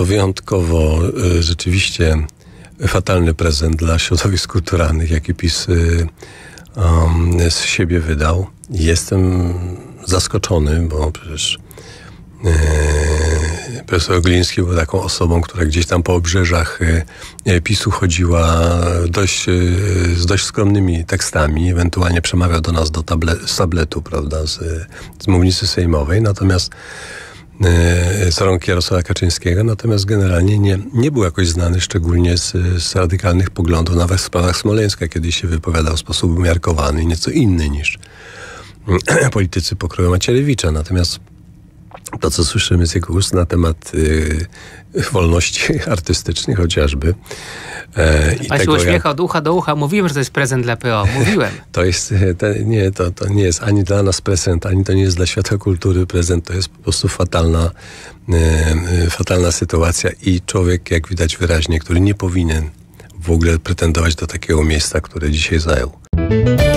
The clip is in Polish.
to wyjątkowo y, rzeczywiście fatalny prezent dla środowisk kulturalnych, jaki PiS y, um, z siebie wydał. Jestem zaskoczony, bo przecież e, profesor Gliński był taką osobą, która gdzieś tam po obrzeżach e, PiSu chodziła dość, e, z dość skromnymi tekstami, ewentualnie przemawiał do nas do tablet, z tabletu, prawda, z, z mównicy sejmowej. Natomiast E, z rąk Jarosława Kaczyńskiego, natomiast generalnie nie, nie był jakoś znany, szczególnie z, z radykalnych poglądów, nawet w sprawach Smoleńska, kiedy się wypowiadał w sposób umiarkowany, nieco inny niż mm, politycy pokroju Macierewicza. Natomiast to, co słyszymy z jego ust na temat y, wolności artystycznej chociażby. E, Pan się uśmiecha od ucha do ucha. Mówiłem, że to jest prezent dla PO. Mówiłem. To jest, e, te, nie, to, to nie jest ani dla nas prezent, ani to nie jest dla świata kultury prezent. To jest po prostu fatalna, y, fatalna sytuacja i człowiek, jak widać wyraźnie, który nie powinien w ogóle pretendować do takiego miejsca, które dzisiaj zajął.